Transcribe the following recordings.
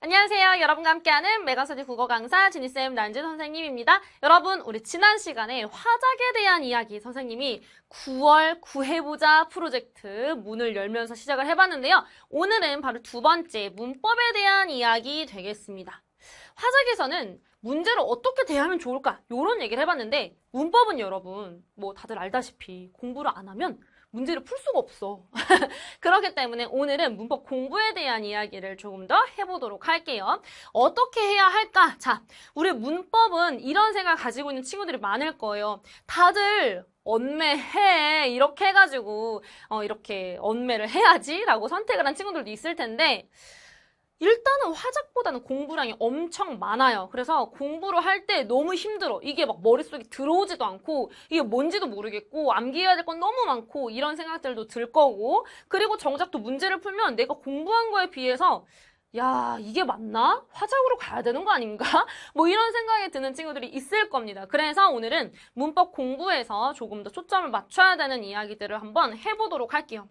안녕하세요. 여러분과 함께하는 메가스디 국어 강사 지니쌤 난지 선생님입니다. 여러분, 우리 지난 시간에 화작에 대한 이야기 선생님이 9월 구해보자 프로젝트 문을 열면서 시작을 해봤는데요. 오늘은 바로 두 번째 문법에 대한 이야기 되겠습니다. 화작에서는 문제를 어떻게 대하면 좋을까 요런 얘기를 해봤는데 문법은 여러분 뭐 다들 알다시피 공부를 안 하면 문제를 풀 수가 없어. 그렇기 때문에 오늘은 문법 공부에 대한 이야기를 조금 더 해보도록 할게요. 어떻게 해야 할까? 자, 우리 문법은 이런 생각 가지고 있는 친구들이 많을 거예요. 다들 언매해 이렇게 해가지고 어, 이렇게 언매를 해야지라고 선택을 한 친구들도 있을 텐데 일단은 화작보다는 공부량이 엄청 많아요. 그래서 공부를 할 때 너무 힘들어. 이게 막 머릿속에 들어오지도 않고 이게 뭔지도 모르겠고 암기해야 될 건 너무 많고 이런 생각들도 들 거고 그리고 정작 또 문제를 풀면 내가 공부한 거에 비해서 야, 이게 맞나? 화작으로 가야 되는 거 아닌가? 뭐 이런 생각이 드는 친구들이 있을 겁니다. 그래서 오늘은 문법 공부에서 조금 더 초점을 맞춰야 되는 이야기들을 한번 해보도록 할게요.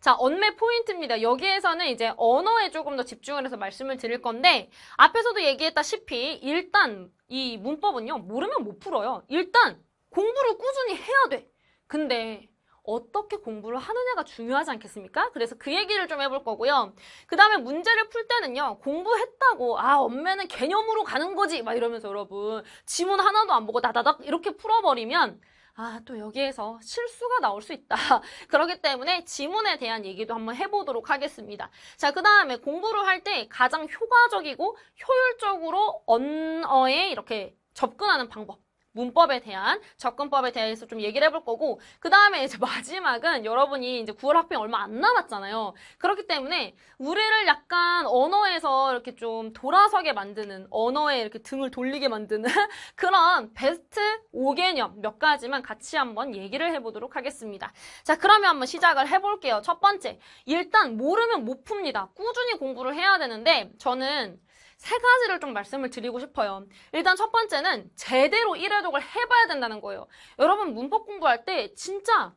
자, 언매 포인트입니다. 여기에서는 이제 언어에 조금 더 집중을 해서 말씀을 드릴 건데 앞에서도 얘기했다시피 일단 이 문법은요. 모르면 못 풀어요. 일단 공부를 꾸준히 해야 돼. 근데 어떻게 공부를 하느냐가 중요하지 않겠습니까? 그래서 그 얘기를 좀 해볼 거고요. 그 다음에 문제를 풀 때는요. 공부했다고 아언매는 개념으로 가는 거지 막 이러면서 여러분 지문 하나도 안 보고 나다닥 이렇게 풀어버리면 아, 또 여기에서 실수가 나올 수 있다. 그렇기 때문에 지문에 대한 얘기도 한번 해보도록 하겠습니다. 자, 그 다음에 공부를 할 때 가장 효과적이고 효율적으로 언어에 이렇게 접근하는 방법. 문법에 대한 접근법에 대해서 좀 얘기를 해볼 거고 그 다음에 이제 마지막은 여러분이 이제 9월 학평 얼마 안 남았잖아요. 그렇기 때문에 우리를 약간 언어에서 이렇게 좀 돌아서게 만드는 언어에 이렇게 등을 돌리게 만드는 그런 베스트 5개념 몇 가지만 같이 한번 얘기를 해보도록 하겠습니다. 자 그러면 한번 시작을 해볼게요. 첫 번째 일단 모르면 못 풉니다. 꾸준히 공부를 해야 되는데 저는 세 가지를 좀 말씀을 드리고 싶어요. 일단 첫 번째는 제대로 1회독을 해봐야 된다는 거예요. 여러분 문법 공부할 때 진짜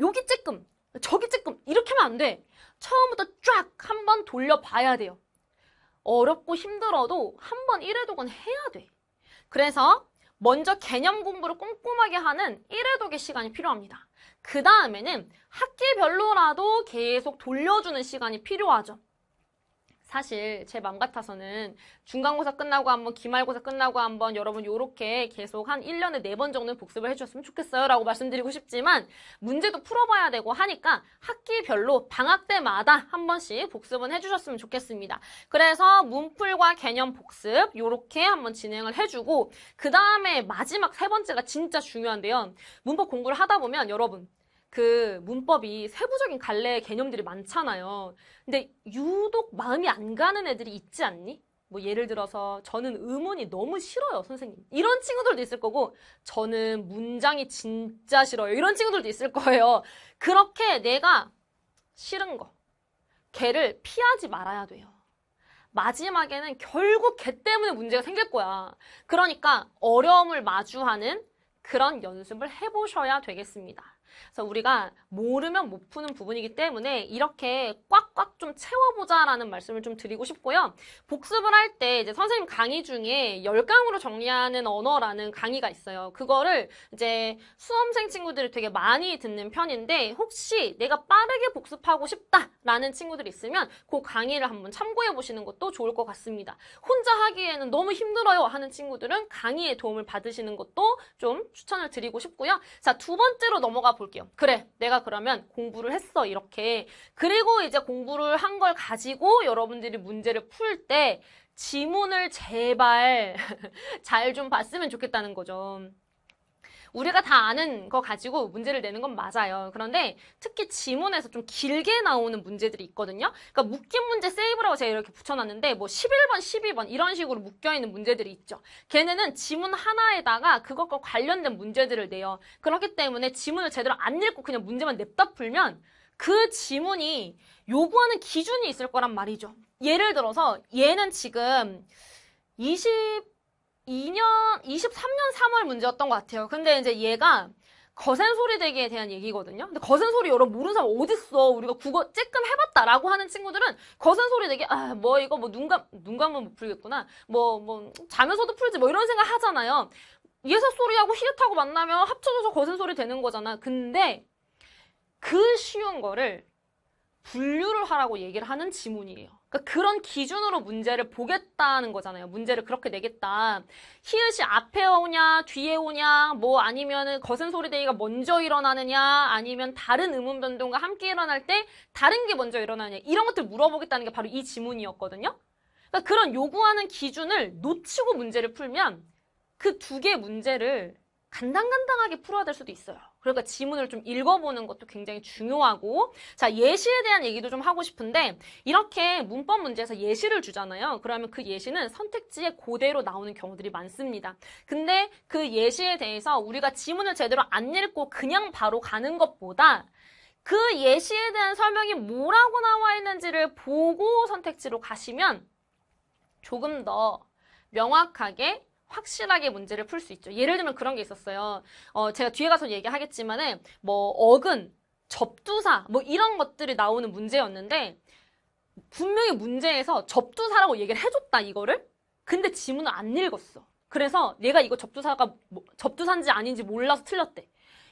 여기 찔끔, 저기 찔끔 이렇게 하면 안 돼. 처음부터 쫙 한 번 돌려봐야 돼요. 어렵고 힘들어도 한번1회독은 해야 돼. 그래서 먼저 개념 공부를 꼼꼼하게 하는 1회독의 시간이 필요합니다. 그 다음에는 학기별로라도 계속 돌려주는 시간이 필요하죠. 사실 제 맘 같아서는 중간고사 끝나고 한번 기말고사 끝나고 한번 여러분 요렇게 계속 한 1년에 4번 정도는 복습을 해주셨으면 좋겠어요 라고 말씀드리고 싶지만 문제도 풀어봐야 되고 하니까 학기별로 방학 때마다 한 번씩 복습은 해주셨으면 좋겠습니다. 그래서 문풀과 개념 복습 요렇게 한번 진행을 해주고 그 다음에 마지막 세 번째가 진짜 중요한데요. 문법 공부를 하다 보면 여러분 그 문법이 세부적인 갈래 개념들이 많잖아요. 근데 유독 마음이 안 가는 애들이 있지 않니? 뭐 예를 들어서 저는 의문이 너무 싫어요, 선생님. 이런 친구들도 있을 거고 저는 문장이 진짜 싫어요. 이런 친구들도 있을 거예요. 그렇게 내가 싫은 거, 걔를 피하지 말아야 돼요. 마지막에는 결국 걔 때문에 문제가 생길 거야. 그러니까 어려움을 마주하는 그런 연습을 해보셔야 되겠습니다. 그래서 우리가 모르면 못 푸는 부분이기 때문에 이렇게 꽉꽉 좀 채워보자라는 말씀을 좀 드리고 싶고요. 복습을 할 때 이제 선생님 강의 중에 열강으로 정리하는 언어라는 강의가 있어요. 그거를 이제 수험생 친구들이 되게 많이 듣는 편인데 혹시 내가 빠르게 복습하고 싶다라는 친구들이 있으면 그 강의를 한번 참고해 보시는 것도 좋을 것 같습니다. 혼자 하기에는 너무 힘들어요 하는 친구들은 강의의 도움을 받으시는 것도 좀 추천을 드리고 싶고요. 자, 두 번째로 넘어가 볼게요. 그래, 내가 그러면 공부를 했어. 이렇게. 그리고 이제 공부를 한 걸 가지고 여러분들이 문제를 풀 때 지문을 제발 잘 좀 봤으면 좋겠다는 거죠. 우리가 다 아는 거 가지고 문제를 내는 건 맞아요. 그런데 특히 지문에서 좀 길게 나오는 문제들이 있거든요. 그러니까 묶인 문제 세이브라고 제가 이렇게 붙여놨는데 뭐 11번, 12번 이런 식으로 묶여있는 문제들이 있죠. 걔네는 지문 하나에다가 그것과 관련된 문제들을 내요. 그렇기 때문에 지문을 제대로 안 읽고 그냥 문제만 냅다 풀면 그 지문이 요구하는 기준이 있을 거란 말이죠. 예를 들어서 얘는 지금 20 2년, 23년 3월 문제였던 것 같아요. 근데 이제 얘가 거센 소리 되기에 대한 얘기거든요. 근데 거센 소리 여러분 모르는 사람 어딨어. 우리가 국어 쬐끔 해봤다라고 하는 친구들은 거센 소리 되기, 아, 뭐 이거 뭐눈 감, 눈 감으면 못 풀겠구나. 뭐, 뭐, 자면서도 풀지 뭐 이런 생각 하잖아요. 예사 소리하고 히읗하고 만나면 합쳐져서 거센 소리 되는 거잖아. 근데 그 쉬운 거를 분류를 하라고 얘기를 하는 지문이에요. 그러니까 그런 기준으로 문제를 보겠다는 거잖아요. 문제를 그렇게 내겠다. 히읗이 앞에 오냐, 뒤에 오냐, 뭐 아니면은 거센 소리 대기가 먼저 일어나느냐, 아니면 다른 음음 변동과 함께 일어날 때 다른 게 먼저 일어나냐 이런 것들 물어보겠다는 게 바로 이 지문이었거든요. 그러니까 그런 요구하는 기준을 놓치고 문제를 풀면 그 두 개의 문제를 간당간당하게 풀어야 될 수도 있어요. 그러니까 지문을 좀 읽어보는 것도 굉장히 중요하고 자 예시에 대한 얘기도 좀 하고 싶은데 이렇게 문법 문제에서 예시를 주잖아요. 그러면 그 예시는 선택지에 고대로 나오는 경우들이 많습니다. 근데 그 예시에 대해서 우리가 지문을 제대로 안 읽고 그냥 바로 가는 것보다 그 예시에 대한 설명이 뭐라고 나와 있는지를 보고 선택지로 가시면 조금 더 명확하게 확실하게 문제를 풀 수 있죠. 예를 들면 그런 게 있었어요. 어, 제가 뒤에 가서 얘기하겠지만은 뭐 어근, 접두사 뭐 이런 것들이 나오는 문제였는데 분명히 문제에서 접두사라고 얘기를 해줬다 이거를 근데 지문을 안 읽었어. 그래서 내가 이거 접두사가 뭐, 접두사인지 아닌지 몰라서 틀렸대.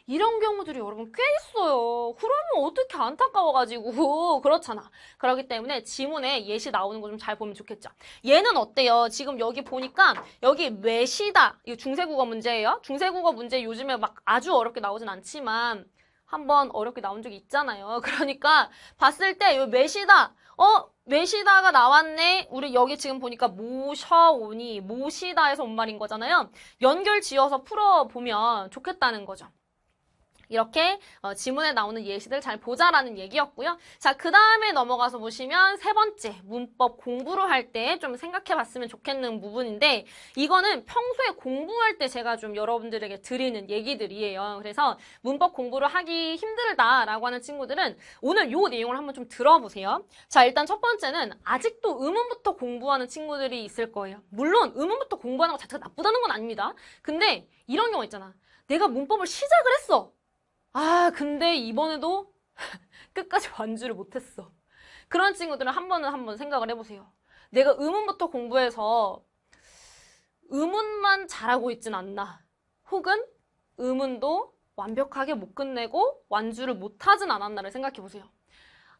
이런 경우들이 여러분 꽤 있어요. 그러면 어떻게 안타까워가지고 그렇잖아. 그렇기 때문에 지문에 예시 나오는 거 좀 잘 보면 좋겠죠. 얘는 어때요? 지금 여기 보니까 여기 외시다. 이거 중세국어 문제예요. 중세국어 문제 요즘에 막 아주 어렵게 나오진 않지만 한번 어렵게 나온 적이 있잖아요. 그러니까 봤을 때이 메시다, 어? 메시다가 나왔네. 우리 여기 지금 보니까 모셔오니, 모시다에서 온 말인 거잖아요. 연결 지어서 풀어보면 좋겠다는 거죠. 이렇게 어, 지문에 나오는 예시들 잘 보자라는 얘기였고요. 자, 그 다음에 넘어가서 보시면 세 번째 문법 공부를 할 때 좀 생각해봤으면 좋겠는 부분인데 이거는 평소에 공부할 때 제가 좀 여러분들에게 드리는 얘기들이에요. 그래서 문법 공부를 하기 힘들다라고 하는 친구들은 오늘 요 내용을 한번 좀 들어보세요. 자, 일단 첫 번째는 아직도 음문부터 공부하는 친구들이 있을 거예요. 물론 음문부터 공부하는 것 자체가 나쁘다는 건 아닙니다. 근데 이런 경우 있잖아. 내가 문법을 시작을 했어. 아, 근데 이번에도 끝까지 완주를 못했어. 그런 친구들은 한 번은 한 번 생각을 해보세요. 내가 음운부터 공부해서 음운만 잘하고 있진 않나. 혹은 음운도 완벽하게 못 끝내고 완주를 못 하진 않았나를 생각해 보세요.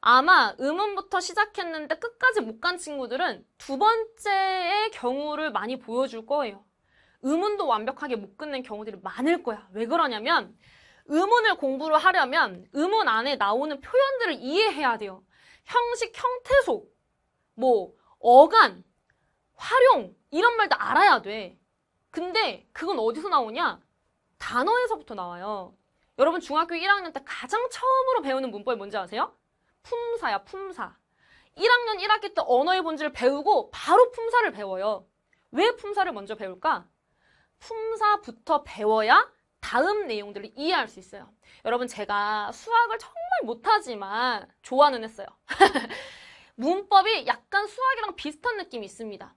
아마 음운부터 시작했는데 끝까지 못 간 친구들은 두 번째의 경우를 많이 보여줄 거예요. 음운도 완벽하게 못 끝낸 경우들이 많을 거야. 왜 그러냐면 음운을 공부를 하려면 음운 안에 나오는 표현들을 이해해야 돼요. 형식, 형태 소뭐 어간, 활용 이런 말도 알아야 돼. 근데 그건 어디서 나오냐? 단어에서부터 나와요. 여러분 중학교 1학년 때 가장 처음으로 배우는 문법이 뭔지 아세요? 품사야 품사. 1학년 1학기 때 언어의 본질을 배우고 바로 품사를 배워요. 왜 품사를 먼저 배울까? 품사부터 배워야 다음 내용들을 이해할 수 있어요. 여러분 제가 수학을 정말 못하지만 좋아는 했어요. 문법이 약간 수학이랑 비슷한 느낌이 있습니다.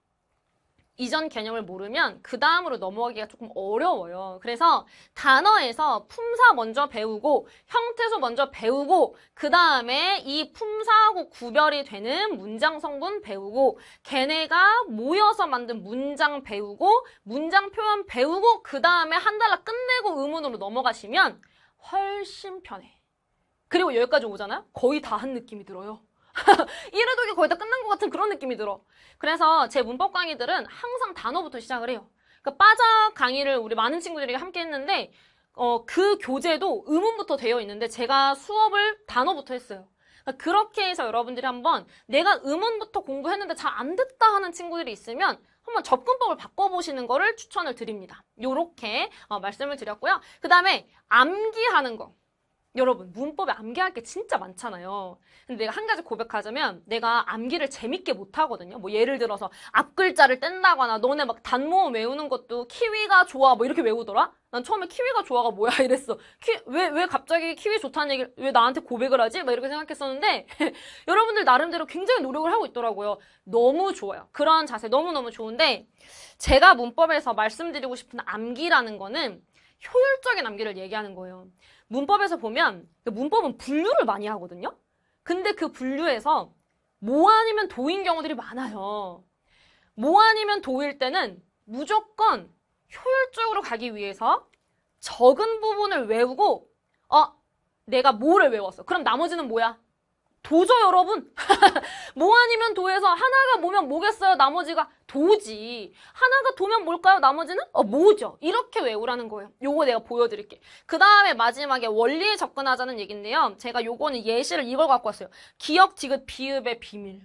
이전 개념을 모르면 그 다음으로 넘어가기가 조금 어려워요. 그래서 단어에서 품사 먼저 배우고 형태소 먼저 배우고 그 다음에 이 품사하고 구별이 되는 문장 성분 배우고 걔네가 모여서 만든 문장 배우고 문장 표현 배우고 그 다음에 한 달라 끝내고 의문으로 넘어가시면 훨씬 편해. 그리고 여기까지 오잖아요? 거의 다 한 느낌이 들어요. 1회독이 거의 다 끝난 것 같은 그런 느낌이 들어. 그래서 제 문법 강의들은 항상 단어부터 시작을 해요. 그러니까 빠자 강의를 우리 많은 친구들이 함께 했는데 어, 그 교재도 음문부터 되어 있는데 제가 수업을 단어부터 했어요. 그러니까 그렇게 해서 여러분들이 한번 내가 음원부터 공부했는데 잘 안 듣다 하는 친구들이 있으면 한번 접근법을 바꿔보시는 거를 추천을 드립니다. 요렇게 어, 말씀을 드렸고요. 그 다음에 암기하는 거. 여러분 문법에 암기할 게 진짜 많잖아요. 근데 내가 한 가지 고백하자면 내가 암기를 재밌게 못 하거든요. 뭐 예를 들어서 앞 글자를 뗀다거나 너네 막 단모음 외우는 것도 키위가 좋아 뭐 이렇게 외우더라. 난 처음에 키위가 좋아가 뭐야 이랬어. 왜왜 왜 갑자기 키위 좋다는 얘기를 왜 나한테 고백을 하지? 막 이렇게 생각했었는데 여러분들 나름대로 굉장히 노력을 하고 있더라고요. 너무 좋아요. 그런 자세 너무 너무 좋은데 제가 문법에서 말씀드리고 싶은 암기라는 거는 효율적인 암기를 얘기하는 거예요. 문법에서 보면 그 문법은 분류를 많이 하거든요. 근데 그 분류에서 모 뭐 아니면 도인 경우들이 많아요. 모 뭐 아니면 도일 때는 무조건 효율적으로 가기 위해서 적은 부분을 외우고 어 내가 모를 외웠어. 그럼 나머지는 뭐야? 도죠 여러분 모 뭐 아니면 도에서 하나가 모면 뭐겠어요 나머지가 도지 하나가 도면 뭘까요 나머지는 어, 모죠 이렇게 외우라는 거예요 요거 내가 보여드릴게 그 다음에 마지막에 원리에 접근하자는 얘긴데요 제가 요거는 예시를 이걸 갖고 왔어요 기억 지긋 비읍의 비밀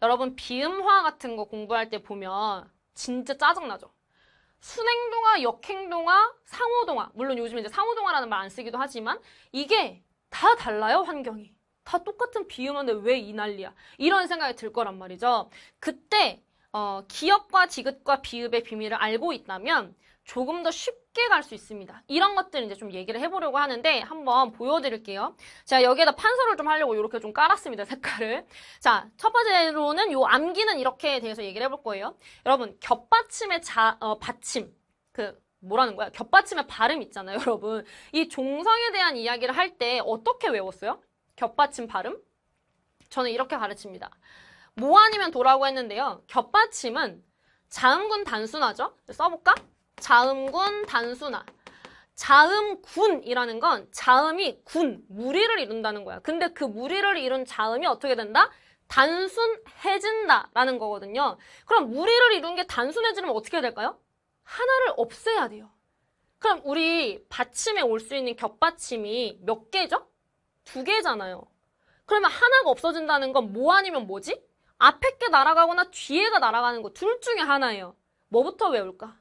여러분 비음화 같은 거 공부할 때 보면 진짜 짜증나죠 순행동화, 역행동화, 상호동화 물론 요즘 이제 상호동화라는 말 안 쓰기도 하지만 이게 다 달라요 환경이 다 똑같은 비유인데 왜 이 난리야? 이런 생각이 들 거란 말이죠. 그때 어, 기억과 지극과 비읍의 비밀을 알고 있다면 조금 더 쉽게 갈 수 있습니다. 이런 것들 이제 좀 얘기를 해보려고 하는데 한번 보여드릴게요. 제가 여기에다 판서를 좀 하려고 이렇게 좀 깔았습니다. 색깔을. 자, 첫 번째로는 요 암기는 이렇게 대해서 얘기를 해볼 거예요. 여러분, 겹받침의 자, 어, 받침. 그, 뭐라는 거야? 겹받침의 발음 있잖아요, 여러분. 이 종성에 대한 이야기를 할 때 어떻게 외웠어요? 겹받침 발음? 저는 이렇게 가르칩니다. 모 뭐 아니면 도라고 했는데요. 겹받침은 자음군 단순화죠. 써볼까? 자음군 단순화. 자음군이라는 건 자음이 군, 무리를 이룬다는 거야. 근데 그 무리를 이룬 자음이 어떻게 된다? 단순해진다라는 거거든요. 그럼 무리를 이룬 게 단순해지면 어떻게 될까요? 하나를 없애야 돼요. 그럼 우리 받침에 올 수 있는 겹받침이 몇 개죠? 두 개잖아요. 그러면 하나가 없어진다는 건 뭐 아니면 뭐지? 앞에 게 날아가거나 뒤에가 날아가는 거 둘 중에 하나예요. 뭐부터 외울까?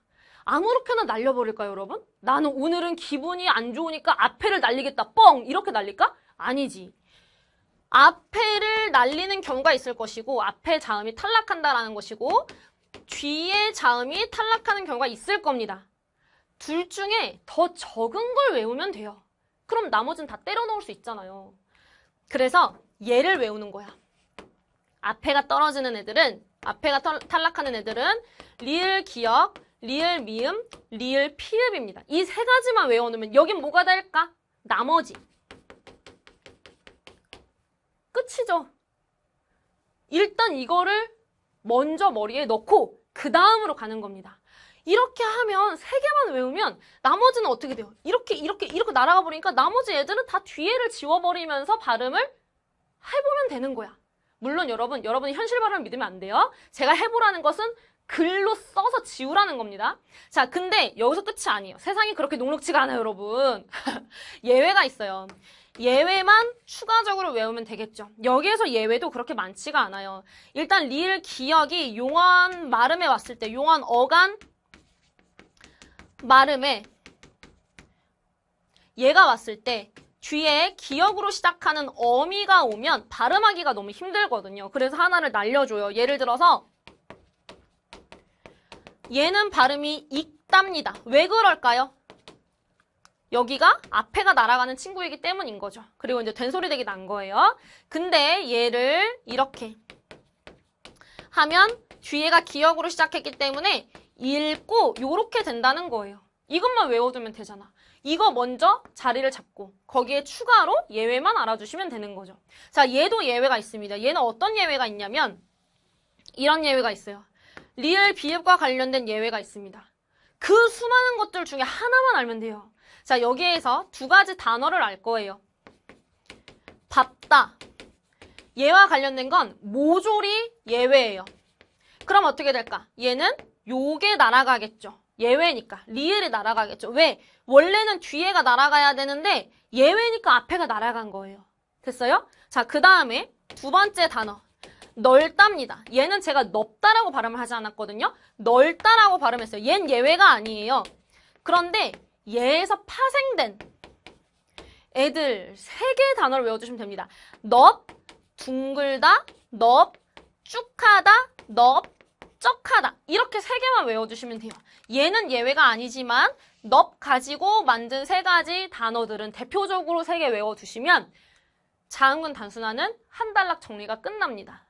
아무렇게나 날려버릴까요, 여러분? 나는 오늘은 기분이 안 좋으니까 앞에를 날리겠다. 뻥! 이렇게 날릴까? 아니지. 앞에를 날리는 경우가 있을 것이고 앞에 자음이 탈락한다라는 것이고 뒤에 자음이 탈락하는 경우가 있을 겁니다. 둘 중에 더 적은 걸 외우면 돼요. 그럼 나머지는 다 때려 넣을 수 있잖아요. 그래서 얘를 외우는 거야. 앞에가 떨어지는 애들은 앞에가 털, 탈락하는 애들은 리을 기억, 리을 미음, 리을 피읍입니다. 이 세 가지만 외워놓으면 여긴 뭐가 될까? 나머지. 끝이죠. 일단 이거를 먼저 머리에 넣고 그 다음으로 가는 겁니다. 이렇게 하면 세 개만 외우면 나머지는 어떻게 돼요? 이렇게 이렇게 이렇게 날아가 버리니까 나머지 애들은 다 뒤에를 지워버리면서 발음을 해보면 되는 거야. 물론 여러분, 여러분이 현실 발음을 믿으면 안 돼요. 제가 해보라는 것은 글로 써서 지우라는 겁니다. 자, 근데 여기서 끝이 아니에요. 세상이 그렇게 녹록지가 않아요, 여러분. 예외가 있어요. 예외만 추가적으로 외우면 되겠죠. 여기에서 예외도 그렇게 많지가 않아요. 일단 리을 기억이 용언 말음에 왔을 때 용언 어간 마름에 얘가 왔을 때 뒤에 기억으로 시작하는 어미가 오면 발음하기가 너무 힘들거든요. 그래서 하나를 날려줘요. 예를 들어서 얘는 발음이 익답니다. 왜 그럴까요? 여기가 앞에가 날아가는 친구이기 때문인 거죠. 그리고 이제 된소리 되게 난 거예요. 근데 얘를 이렇게 하면 뒤에가 기억으로 시작했기 때문에 읽고 요렇게 된다는 거예요. 이것만 외워두면 되잖아. 이거 먼저 자리를 잡고 거기에 추가로 예외만 알아주시면 되는 거죠. 자, 얘도 예외가 있습니다. 얘는 어떤 예외가 있냐면 이런 예외가 있어요. 리을 비읍과 관련된 예외가 있습니다. 그 수많은 것들 중에 하나만 알면 돼요. 자, 여기에서 두 가지 단어를 알 거예요. 봤다. 얘와 관련된 건 모조리 예외예요. 그럼 어떻게 될까? 얘는 요게 날아가겠죠. 예외니까 리을이 날아가겠죠. 왜? 원래는 뒤에가 날아가야 되는데 예외니까 앞에가 날아간 거예요. 됐어요? 자, 그 다음에 두 번째 단어 넓답니다. 얘는 제가 넓다라고 발음을 하지 않았거든요. 넓다라고 발음했어요. 얜 예외가 아니에요. 그런데 얘에서 파생된 애들 세 개의 단어를 외워주시면 됩니다. 넓, 둥글다, 넓, 쭉하다, 넓, 넓적하다 이렇게 세 개만 외워주시면 돼요. 얘는 예외가 아니지만 넙 가지고 만든 세 가지 단어들은 대표적으로 세 개 외워주시면 자음근 단순화는 한 단락 정리가 끝납니다.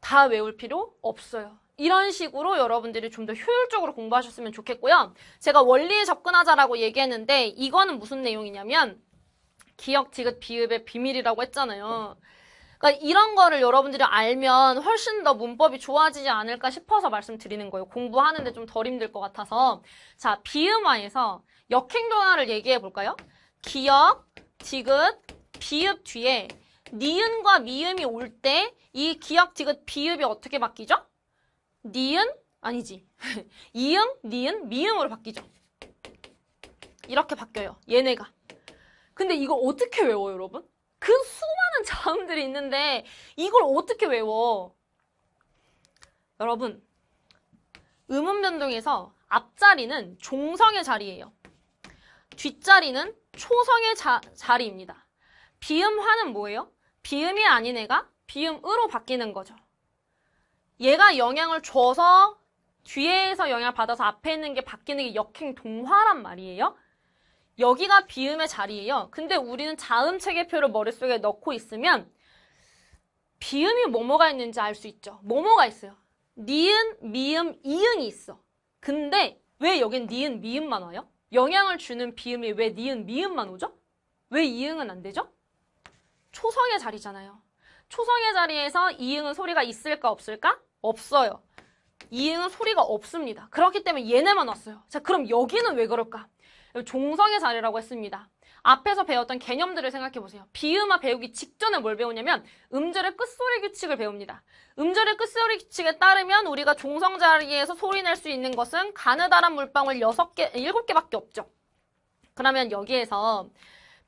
다 외울 필요 없어요. 이런 식으로 여러분들이 좀 더 효율적으로 공부하셨으면 좋겠고요. 제가 원리에 접근하자라고 얘기했는데 이거는 무슨 내용이냐면 기억, 지긋, 비읍의 비밀이라고 했잖아요. 그러니까 이런 거를 여러분들이 알면 훨씬 더 문법이 좋아지지 않을까 싶어서 말씀드리는 거예요. 공부하는데 좀 덜 힘들 것 같아서. 자, BMI에서 역행 변화를 얘기해 볼까요? 기역, 디귿, 비읍 뒤에 니은과 미음이 올 때 이 기역, 디귿, 비읍이 어떻게 바뀌죠? 니은, 아니지. 이응 니은, 미음으로 바뀌죠. 이렇게 바뀌어요. 얘네가. 근데 이거 어떻게 외워요, 여러분? 그 수많은 자음들이 있는데 이걸 어떻게 외워? 여러분, 음음 변동에서 앞자리는 종성의 자리예요. 뒷자리는 초성의 자, 자리입니다. 비음화는 뭐예요? 비음이 아닌 애가 비음으로 바뀌는 거죠. 얘가 영향을 줘서 뒤에서 영향을 받아서 앞에 있는 게 바뀌는 게 역행 동화란 말이에요. 여기가 비음의 자리예요. 근데 우리는 자음 체계표를 머릿속에 넣고 있으면 비음이 뭐뭐가 있는지 알 수 있죠. 뭐뭐가 있어요. 니은, 미음, 이응이 있어. 근데 왜 여긴 니은, 미음만 와요? 영향을 주는 비음이 왜 니은, 미음만 오죠? 왜 이응은 안 되죠? 초성의 자리잖아요. 초성의 자리에서 이응은 소리가 있을까 없을까? 없어요. 이응은 소리가 없습니다. 그렇기 때문에 얘네만 왔어요. 자, 그럼 여기는 왜 그럴까? 종성의 자리라고 했습니다. 앞에서 배웠던 개념들을 생각해보세요. 비음화 배우기 직전에 뭘 배우냐면 음절의 끝소리 규칙을 배웁니다. 음절의 끝소리 규칙에 따르면 우리가 종성 자리에서 소리 낼 수 있는 것은 가느다란 물방울 6개, 7개밖에 없죠. 그러면 여기에서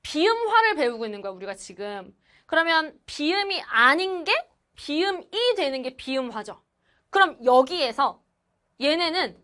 비음화를 배우고 있는 거야, 우리가 지금. 그러면 비음이 아닌 게 비음이 되는 게 비음화죠. 그럼 여기에서 얘네는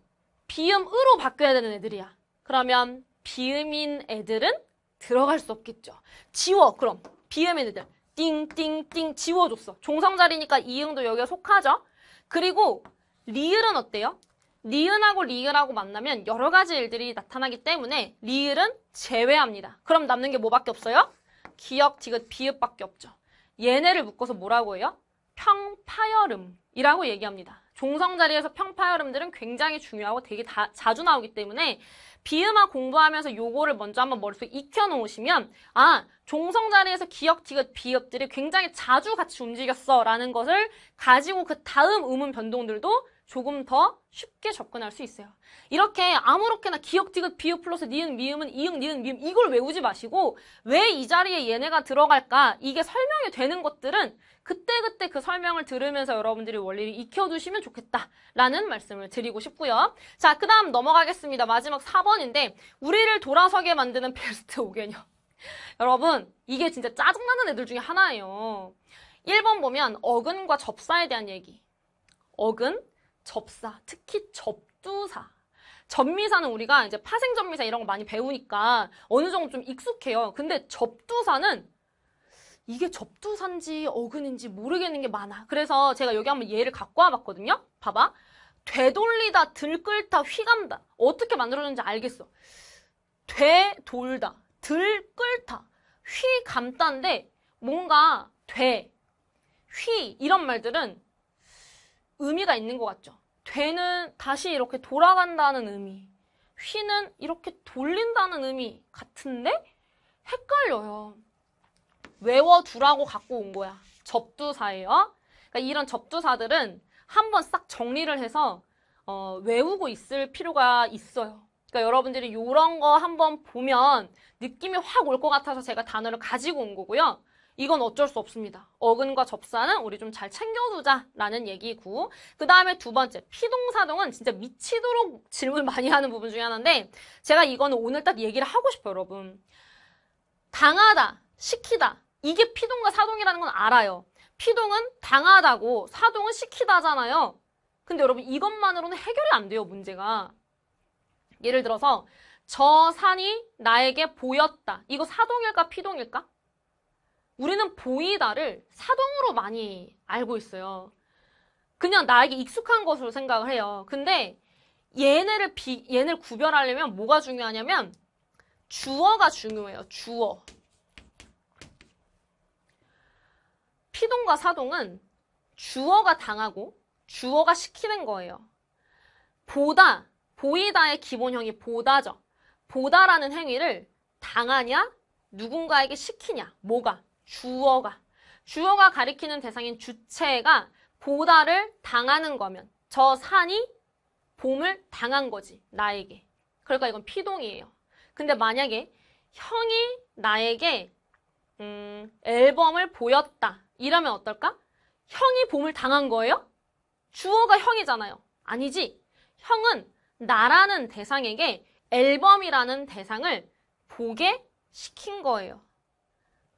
비음으로 바뀌어야 되는 애들이야. 그러면 비음인 애들은 들어갈 수 없겠죠. 지워 그럼 비음인 애들 띵띵띵 지워줬어. 종성자리니까 이응도 여기에 속하죠. 그리고 리을은 어때요? 리은하고 리을하고 만나면 여러 가지 일들이 나타나기 때문에 리을은 제외합니다. 그럼 남는 게 뭐밖에 없어요? 기역, 디귿, 비읍밖에 없죠. 얘네를 묶어서 뭐라고 해요? 평파열음이라고 얘기합니다. 종성자리에서 평파열음들은 굉장히 중요하고 되게 다, 자주 나오기 때문에 비음화 공부하면서 요거를 먼저 한번 머릿속에 익혀놓으시면 아 종성 자리에서 기역, 디귿, 비읍들이 굉장히 자주 같이 움직였어 라는 것을 가지고 그 다음 음운 변동들도 조금 더 쉽게 접근할 수 있어요. 이렇게 아무렇게나 기역, 디귿, 비읍 플러스 니은, 미음은 이응, 니은, 미음 이걸 외우지 마시고 왜 이 자리에 얘네가 들어갈까 이게 설명이 되는 것들은 그때그때 그 설명을 들으면서 여러분들이 원리를 익혀두시면 좋겠다라는 말씀을 드리고 싶고요. 자, 그 다음 넘어가겠습니다. 마지막 4번인데 우리를 돌아서게 만드는 베스트 5개념. 여러분 이게 진짜 짜증나는 애들 중에 하나예요. 1번 보면 어근과 접사에 대한 얘기. 어근, 접사, 특히 접두사. 접미사는 우리가 이제 파생접미사 이런 거 많이 배우니까 어느 정도 좀 익숙해요. 근데 접두사는 이게 접두산지 어근인지 모르겠는 게 많아. 그래서 제가 여기 한번 예를 갖고 와봤거든요. 봐봐. 되돌리다, 들끓다, 휘감다. 어떻게 만들어졌는지 알겠어. 되돌다, 들끓다, 휘감다인데 뭔가 되, 휘 이런 말들은 의미가 있는 것 같죠? 되는 다시 이렇게 돌아간다는 의미, 휘는 이렇게 돌린다는 의미 같은데 헷갈려요. 외워두라고 갖고 온 거야. 접두사예요. 그러니까 이런 접두사들은 한번 싹 정리를 해서 어, 외우고 있을 필요가 있어요. 그러니까 여러분들이 이런 거 한번 보면 느낌이 확 올 것 같아서 제가 단어를 가지고 온 거고요. 이건 어쩔 수 없습니다. 어근과 접사는 우리 좀 잘 챙겨두자라는 얘기고 그 다음에 두 번째 피동사동은 진짜 미치도록 질문 많이 하는 부분 중에 하나인데 제가 이거는 오늘 딱 얘기를 하고 싶어요 여러분. 당하다, 시키다 이게 피동과 사동이라는 건 알아요. 피동은 당하다고 사동은 시키다잖아요. 근데 여러분 이것만으로는 해결이 안 돼요 문제가. 예를 들어서 저 산이 나에게 보였다. 이거 사동일까 피동일까? 우리는 보이다를 사동으로 많이 알고 있어요. 그냥 나에게 익숙한 것으로 생각을 해요. 근데 얘네를 비, 얘네를 구별하려면 뭐가 중요하냐면 주어가 중요해요. 주어. 피동과 사동은 주어가 당하고 주어가 시키는 거예요. 보다, 보이다의 기본형이 보다죠. 보다라는 행위를 당하냐, 누군가에게 시키냐, 뭐가. 주어가 주어가 가리키는 대상인 주체가 보다를 당하는 거면 저 산이 봄을 당한 거지 나에게 그러니까 이건 피동이에요 근데 만약에 형이 나에게 음, 앨범을 보였다 이러면 어떨까? 형이 봄을 당한 거예요? 주어가 형이잖아요 아니지 형은 나라는 대상에게 앨범이라는 대상을 보게 시킨 거예요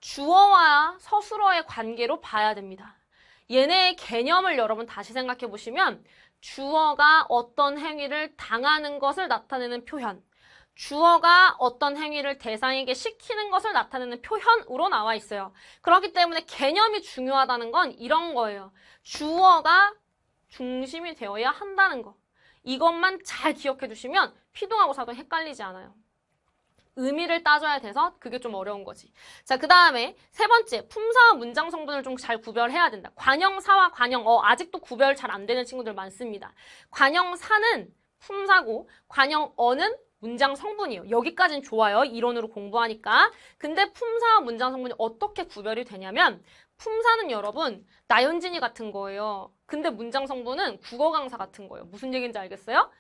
주어와 서술어의 관계로 봐야 됩니다. 얘네의 개념을 여러분 다시 생각해 보시면 주어가 어떤 행위를 당하는 것을 나타내는 표현, 주어가 어떤 행위를 대상에게 시키는 것을 나타내는 표현으로 나와 있어요. 그렇기 때문에 개념이 중요하다는 건 이런 거예요. 주어가 중심이 되어야 한다는 거. 이것만 잘 기억해 두시면 피동하고 사도 헷갈리지 않아요. 의미를 따져야 돼서 그게 좀 어려운 거지. 자, 그 다음에 세 번째, 품사와 문장 성분을 좀 잘 구별해야 된다. 관형사와 관형어, 아직도 구별 잘 안 되는 친구들 많습니다. 관형사는 품사고, 관형어는 문장 성분이에요. 여기까지는 좋아요. 이론으로 공부하니까. 근데 품사와 문장 성분이 어떻게 구별이 되냐면 품사는 여러분 나연진이 같은 거예요. 근데 문장 성분은 국어 강사 같은 거예요. 무슨 얘기인지 알겠어요?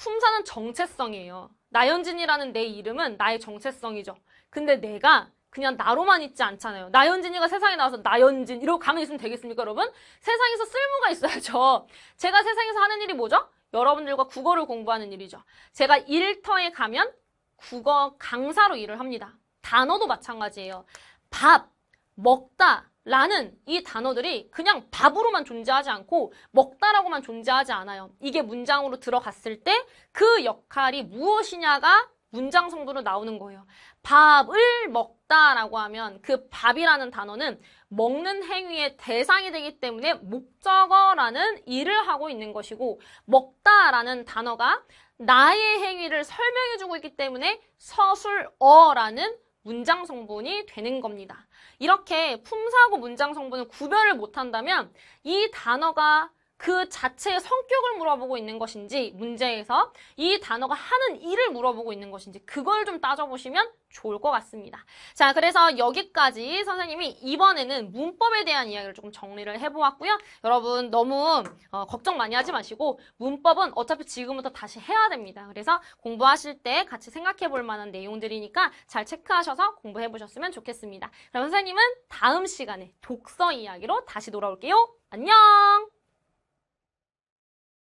품사는 정체성이에요. 나연진이라는 내 이름은 나의 정체성이죠. 근데 내가 그냥 나로만 있지 않잖아요. 나연진이가 세상에 나와서 나연진 이러고 가만 있으면 되겠습니까, 여러분? 세상에서 쓸모가 있어야죠. 제가 세상에서 하는 일이 뭐죠? 여러분들과 국어를 공부하는 일이죠. 제가 일터에 가면 국어 강사로 일을 합니다. 단어도 마찬가지예요. 밥, 먹다, 라는 이 단어들이 그냥 밥으로만 존재하지 않고 먹다라고만 존재하지 않아요. 이게 문장으로 들어갔을 때 그 역할이 무엇이냐가 문장 성분으로 나오는 거예요. 밥을 먹다라고 하면 그 밥이라는 단어는 먹는 행위의 대상이 되기 때문에 목적어라는 일을 하고 있는 것이고 먹다라는 단어가 나의 행위를 설명해주고 있기 때문에 서술어라는 문장 성분이 되는 겁니다. 이렇게 품사하고 문장 성분을 구별을 못한다면 이 단어가 그 자체의 성격을 물어보고 있는 것인지 문제에서 이 단어가 하는 일을 물어보고 있는 것인지 그걸 좀 따져보시면 좋을 것 같습니다. 자, 그래서 여기까지 선생님이 이번에는 문법에 대한 이야기를 조금 정리를 해보았고요. 여러분 너무 어, 걱정 많이 하지 마시고 문법은 어차피 지금부터 다시 해야 됩니다. 그래서 공부하실 때 같이 생각해 볼 만한 내용들이니까 잘 체크하셔서 공부해 보셨으면 좋겠습니다. 그럼 선생님은 다음 시간에 독서 이야기로 다시 돌아올게요. 안녕!